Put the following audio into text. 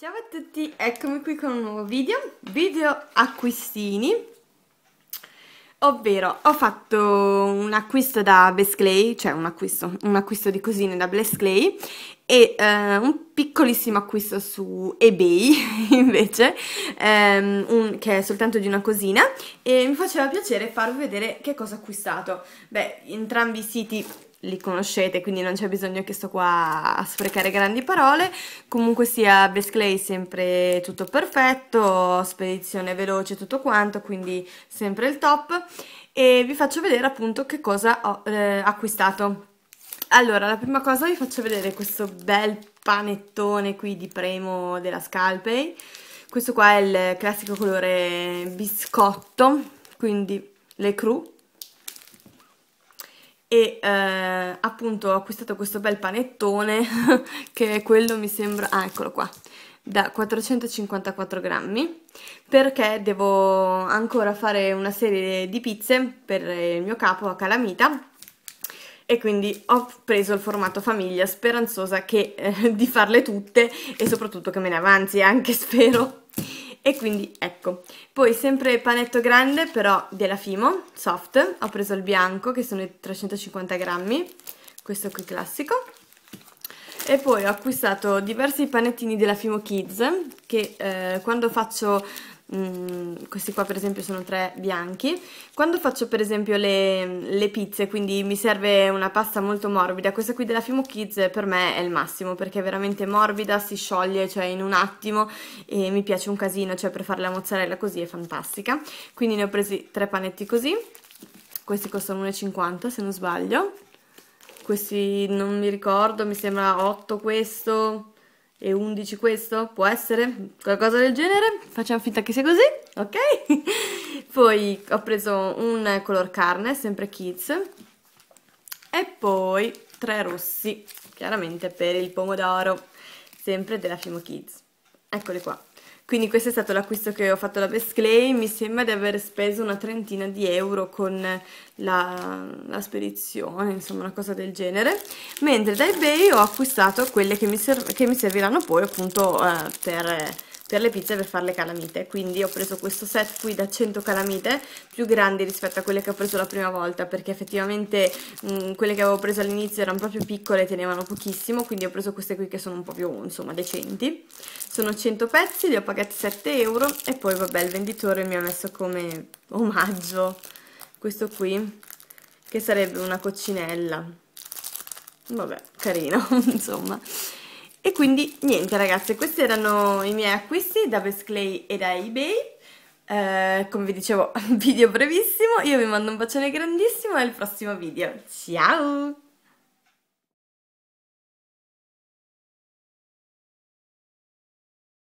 Ciao a tutti, eccomi qui con un nuovo video, video acquistini, ovvero ho fatto un acquisto da Besclay, cioè un acquisto, un acquisto di cosine da Besclay e eh, un piccolissimo acquisto su eBay invece, ehm, un, che è soltanto di una cosina e mi faceva piacere farvi vedere che cosa ho acquistato. Beh, entrambi i siti li conoscete, quindi non c'è bisogno che sto qua a sprecare grandi parole. Comunque sia Best Clay sempre tutto perfetto, spedizione veloce, tutto quanto, quindi sempre il top. E vi faccio vedere appunto che cosa ho eh, acquistato. Allora, la prima cosa vi faccio vedere questo bel panettone qui di premo della Scalpay. Questo qua è il classico colore biscotto, quindi le cru e eh, appunto ho acquistato questo bel panettone che è quello mi sembra, ah eccolo qua da 454 grammi perché devo ancora fare una serie di pizze per il mio capo a Calamita e quindi ho preso il formato famiglia speranzosa che, eh, di farle tutte e soprattutto che me ne avanzi anche spero e quindi ecco. Poi sempre panetto grande però della Fimo, soft, ho preso il bianco che sono i 350 grammi, questo qui classico. E poi ho acquistato diversi panettini della Fimo Kids che eh, quando faccio Mm, questi qua per esempio sono tre bianchi quando faccio per esempio le, le, pizze quindi mi serve una pasta molto morbida questa qui della Fimo Kids per me è il massimo perché è veramente morbida si scioglie cioè in un attimo e mi piace un casino cioè per fare la mozzarella così è fantastica quindi ne ho presi tre panetti così questi costano 1,50 se non sbaglio questi non mi ricordo mi sembra 8 questo e 11 questo? Può essere? Qualcosa del genere? Facciamo finta che sia così, ok? poi ho preso un color carne, sempre Kids, e poi tre rossi, chiaramente per il pomodoro, sempre della Fimo Kids. Eccoli qua. Quindi questo è stato l'acquisto che ho fatto da Best Clay, mi sembra di aver speso una trentina di euro con la, la spedizione, insomma una cosa del genere. Mentre da eBay ho acquistato quelle che mi, che mi serviranno poi appunto eh, per per le pizze per fare le calamite quindi ho preso questo set qui da 100 calamite più grandi rispetto a quelle che ho preso la prima volta perché effettivamente mh, mm, quelle che avevo preso all'inizio erano proprio piccole e tenevano pochissimo quindi ho preso queste qui che sono un po' più insomma decenti sono 100 pezzi li ho pagati 7 euro e poi vabbè il venditore mi ha messo come omaggio questo qui che sarebbe una coccinella vabbè carino insomma e quindi niente ragazze questi erano i miei acquisti da Best Clay e da ebay eh, come vi dicevo video brevissimo io vi mando un bacione grandissimo e al prossimo video ciao